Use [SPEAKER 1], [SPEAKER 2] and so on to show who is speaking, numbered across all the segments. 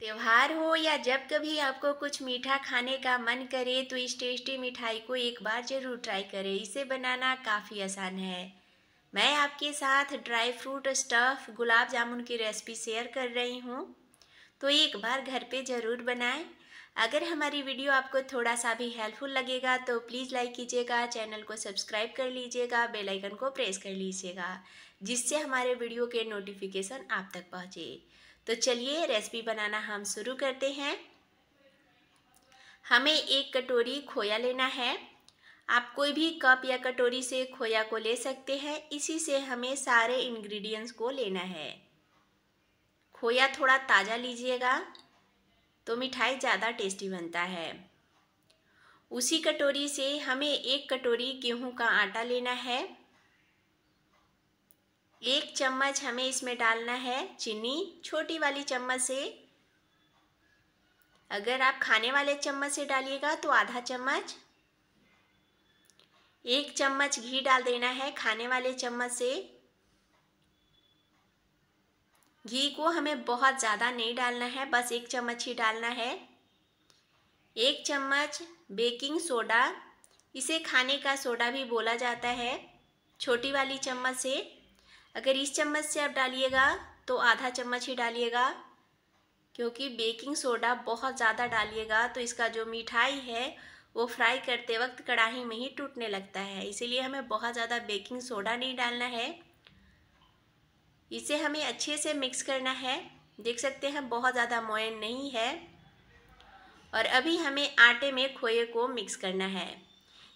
[SPEAKER 1] त्यौहार हो या जब कभी आपको कुछ मीठा खाने का मन करे तो इस टेस्टी मिठाई को एक बार ज़रूर ट्राई करें इसे बनाना काफ़ी आसान है मैं आपके साथ dry fruit stuff gulab jamun की रेसिपी शेयर कर रही हूँ तो एक बार घर पे ज़रूर बनाएं अगर हमारी वीडियो आपको थोड़ा सा भी हेल्पफुल लगेगा तो प्लीज़ लाइक कीजिएगा चैनल को सब्सक्राइब कर लीजिएगा बेल आइकन को प्रेस कर लीजिएगा जिससे हमारे वीडियो के नोटिफिकेशन आप तक पहुँचे तो चलिए रेसिपी बनाना हम शुरू करते हैं हमें एक कटोरी खोया लेना है आप कोई भी कप या कटोरी से खोया को ले सकते हैं इसी से हमें सारे इंग्रेडिएंट्स को लेना है खोया थोड़ा ताज़ा लीजिएगा तो मिठाई ज़्यादा टेस्टी बनता है उसी कटोरी से हमें एक कटोरी गेहूं का आटा लेना है एक चम्मच हमें इसमें डालना है चीनी छोटी वाली चम्मच से अगर आप खाने वाले चम्मच से डालिएगा तो आधा चम्मच एक चम्मच घी डाल देना है खाने वाले चम्मच से घी को हमें बहुत ज़्यादा नहीं डालना है बस एक चम्मच ही डालना है एक चम्मच बेकिंग सोडा इसे खाने का सोडा भी बोला जाता है छोटी वाली चम्मच से अगर इस चम्मच से आप डालिएगा तो आधा चम्मच ही डालिएगा क्योंकि बेकिंग सोडा बहुत ज़्यादा डालिएगा तो इसका जो मिठाई है वो फ्राई करते वक्त कढ़ाई में ही टूटने लगता है इसीलिए हमें बहुत ज़्यादा बेकिंग सोडा नहीं डालना है इसे हमें अच्छे से मिक्स करना है देख सकते हैं बहुत ज़्यादा मोयन नहीं है और अभी हमें आटे में खोए को मिक्स करना है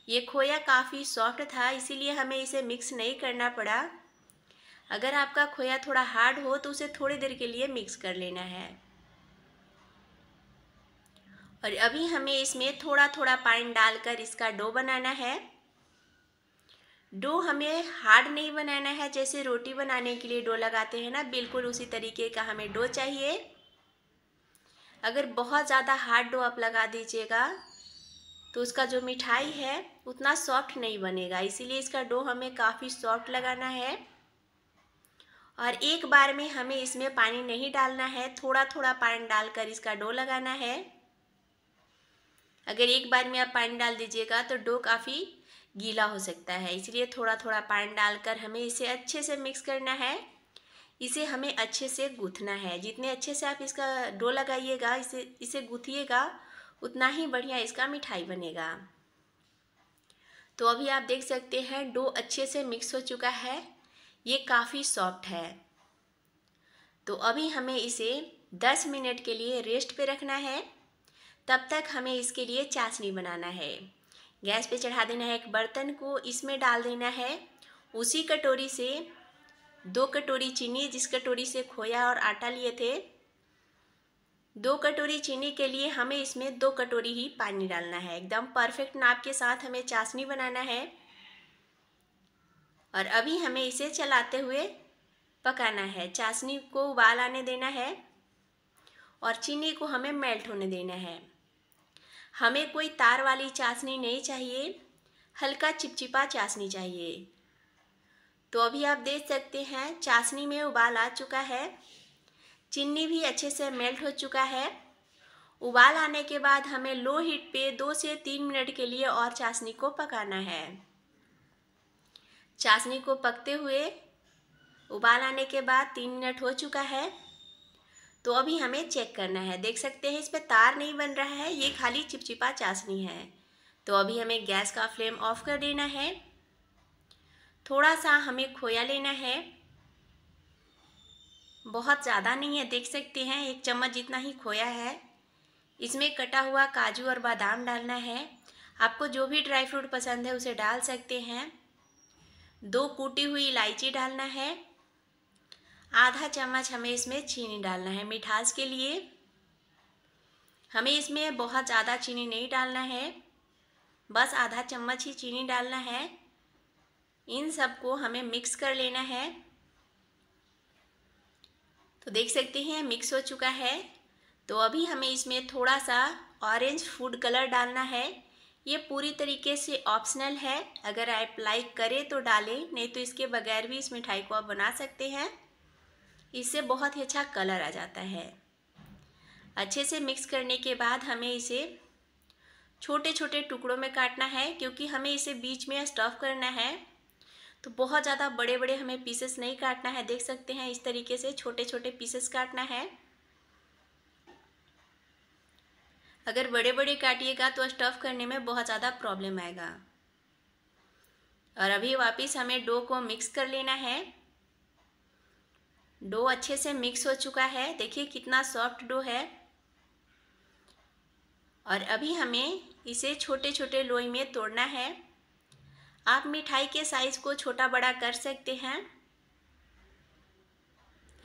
[SPEAKER 1] ये खोया काफ़ी सॉफ्ट था इसीलिए हमें इसे मिक्स नहीं करना पड़ा अगर आपका खोया थोड़ा हार्ड हो तो उसे थोड़ी देर के लिए मिक्स कर लेना है और अभी हमें इसमें थोड़ा थोड़ा पानी डालकर इसका डो बनाना है डो हमें हार्ड नहीं बनाना है जैसे रोटी बनाने के लिए डो लगाते हैं ना बिल्कुल उसी तरीके का हमें डो चाहिए अगर बहुत ज़्यादा हार्ड डो आप लगा दीजिएगा तो उसका जो मिठाई है उतना सॉफ्ट नहीं बनेगा इसीलिए इसका डो हमें काफ़ी सॉफ्ट लगाना है और एक बार में हमें इसमें पानी नहीं डालना है थोड़ा थोड़ा पानी डालकर इसका डो लगाना है अगर एक बार में आप पानी डाल दीजिएगा तो डो काफ़ी गीला हो सकता है इसलिए थोड़ा थोड़ा पानी डालकर हमें इसे अच्छे से मिक्स करना है इसे हमें अच्छे से गूँथना है जितने अच्छे से आप इसका डो लगाइएगा इसे इसे गूँथिएगा उतना ही बढ़िया इसका मिठाई बनेगा तो अभी आप देख सकते हैं डो अच्छे से मिक्स हो चुका है ये काफ़ी सॉफ्ट है तो अभी हमें इसे 10 मिनट के लिए रेस्ट पे रखना है तब तक हमें इसके लिए चाशनी बनाना है गैस पे चढ़ा देना है एक बर्तन को इसमें डाल देना है उसी कटोरी से दो कटोरी चीनी जिस कटोरी से खोया और आटा लिए थे दो कटोरी चीनी के लिए हमें इसमें दो कटोरी ही पानी डालना है एकदम परफेक्ट नाप के साथ हमें चाशनी बनाना है और अभी हमें इसे चलाते हुए पकाना है चाशनी को उबाल आने देना है और चीनी को हमें मेल्ट होने देना है हमें कोई तार वाली चाशनी नहीं चाहिए हल्का चिपचिपा चाशनी चाहिए तो अभी आप देख सकते हैं चाशनी में उबाल आ चुका है चीनी भी अच्छे से मेल्ट हो चुका है उबाल आने के बाद हमें लो हीट पे दो से तीन मिनट के लिए और चाशनी को पकाना है चाशनी को पकते हुए उबाल आने के बाद तीन मिनट हो चुका है तो अभी हमें चेक करना है देख सकते हैं इस पर तार नहीं बन रहा है ये खाली चिपचिपा चाशनी है तो अभी हमें गैस का फ्लेम ऑफ कर देना है थोड़ा सा हमें खोया लेना है बहुत ज़्यादा नहीं है देख सकते हैं एक चम्मच जितना ही खोया है इसमें कटा हुआ काजू और बादाम डालना है आपको जो भी ड्राई फ्रूट पसंद है उसे डाल सकते हैं दो कूटी हुई इलायची डालना है आधा चम्मच हमें इसमें चीनी डालना है मिठास के लिए हमें इसमें बहुत ज़्यादा चीनी नहीं डालना है बस आधा चम्मच ही चीनी डालना है इन सबको हमें मिक्स कर लेना है तो देख सकते हैं मिक्स हो चुका है तो अभी हमें इसमें थोड़ा सा ऑरेंज फूड कलर डालना है ये पूरी तरीके से ऑप्शनल है अगर आप लाइक करें तो डालें नहीं तो इसके बगैर भी इस मिठाई को आप बना सकते हैं इससे बहुत ही अच्छा कलर आ जाता है अच्छे से मिक्स करने के बाद हमें इसे छोटे छोटे टुकड़ों में काटना है क्योंकि हमें इसे बीच में स्टफ़ करना है तो बहुत ज़्यादा बड़े बड़े हमें पीसेस नहीं काटना है देख सकते हैं इस तरीके से छोटे छोटे पीसेस काटना है अगर बड़े बड़े काटिएगा तो स्टफ़ करने में बहुत ज़्यादा प्रॉब्लम आएगा और अभी वापस हमें डो को मिक्स कर लेना है डो अच्छे से मिक्स हो चुका है देखिए कितना सॉफ्ट डो है और अभी हमें इसे छोटे छोटे लोई में तोड़ना है आप मिठाई के साइज़ को छोटा बड़ा कर सकते हैं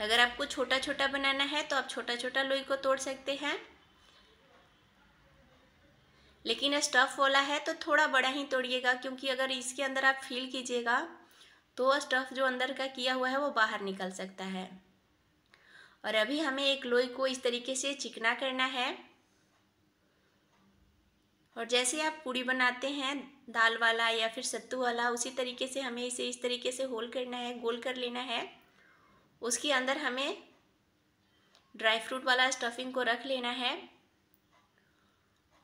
[SPEAKER 1] अगर आपको छोटा छोटा बनाना है तो आप छोटा छोटा लोई को तोड़ सकते हैं लेकिन स्टफ़ वाला है तो थोड़ा बड़ा ही तोड़िएगा क्योंकि अगर इसके अंदर आप फील कीजिएगा तो स्टफ़ जो अंदर का किया हुआ है वो बाहर निकल सकता है और अभी हमें एक लोई को इस तरीके से चिकना करना है और जैसे आप पूड़ी बनाते हैं दाल वाला या फिर सत्तू वाला उसी तरीके से हमें इसे इस तरीके से होल करना है गोल कर लेना है उसके अंदर हमें ड्राई फ्रूट वाला स्टफिंग को रख लेना है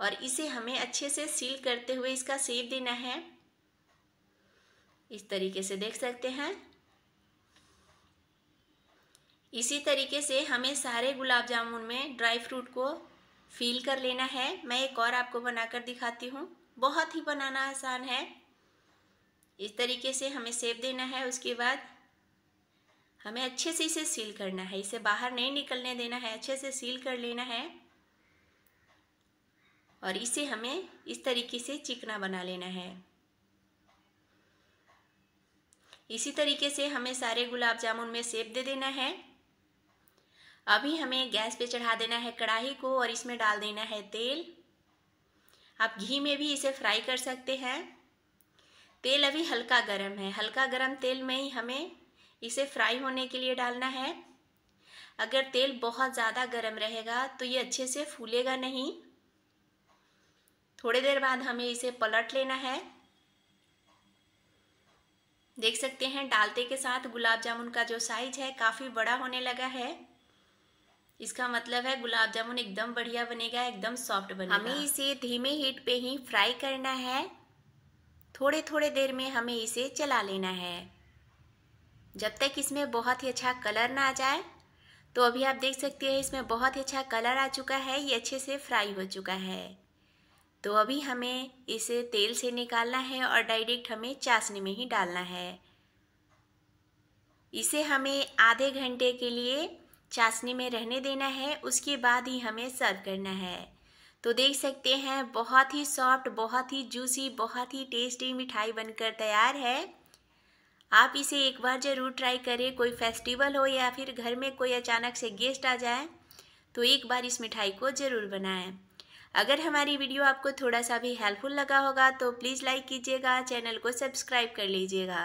[SPEAKER 1] और इसे हमें अच्छे से सील करते हुए इसका सेप देना है इस तरीके से देख सकते हैं इसी तरीके से हमें सारे गुलाब जामुन में ड्राई फ्रूट को फील कर लेना है मैं एक और आपको बनाकर दिखाती हूँ बहुत ही बनाना आसान है इस तरीके से हमें सेब देना है उसके बाद हमें अच्छे से इसे सील करना है इसे बाहर नहीं निकलने देना है अच्छे से सील कर लेना है और इसे हमें इस तरीके से चिकना बना लेना है इसी तरीके से हमें सारे गुलाब जामुन में सेब दे देना है अभी हमें गैस पे चढ़ा देना है कढ़ाई को और इसमें डाल देना है तेल आप घी में भी इसे फ्राई कर सकते हैं तेल अभी हल्का गर्म है हल्का गर्म तेल में ही हमें इसे फ्राई होने के लिए डालना है अगर तेल बहुत ज़्यादा गर्म रहेगा तो ये अच्छे से फूलेगा नहीं थोड़ी देर बाद हमें इसे पलट लेना है देख सकते हैं डालते के साथ गुलाब जामुन का जो साइज है काफ़ी बड़ा होने लगा है इसका मतलब है गुलाब जामुन एकदम बढ़िया बनेगा एकदम सॉफ्ट बनेगा हमें इसे धीमे हीट पे ही फ्राई करना है थोड़े थोड़े देर में हमें इसे चला लेना है जब तक इसमें बहुत ही अच्छा कलर ना आ जाए तो अभी आप देख सकते हैं इसमें बहुत ही अच्छा कलर आ चुका है ये अच्छे से फ्राई हो चुका है तो अभी हमें इसे तेल से निकालना है और डायरेक्ट हमें चाशनी में ही डालना है इसे हमें आधे घंटे के लिए चाशनी में रहने देना है उसके बाद ही हमें सर्व करना है तो देख सकते हैं बहुत ही सॉफ्ट बहुत ही जूसी बहुत ही टेस्टी मिठाई बनकर तैयार है आप इसे एक बार ज़रूर ट्राई करें कोई फेस्टिवल हो या फिर घर में कोई अचानक से गेस्ट आ जाए तो एक बार इस मिठाई को ज़रूर बनाएं अगर हमारी वीडियो आपको थोड़ा सा भी हेल्पफुल लगा होगा तो प्लीज़ लाइक कीजिएगा चैनल को सब्सक्राइब कर लीजिएगा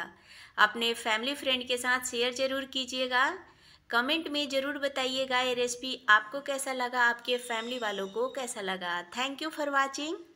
[SPEAKER 1] अपने फैमिली फ्रेंड के साथ शेयर ज़रूर कीजिएगा कमेंट में ज़रूर बताइएगा ये रेसिपी आपको कैसा लगा आपके फैमिली वालों को कैसा लगा थैंक यू फॉर वॉचिंग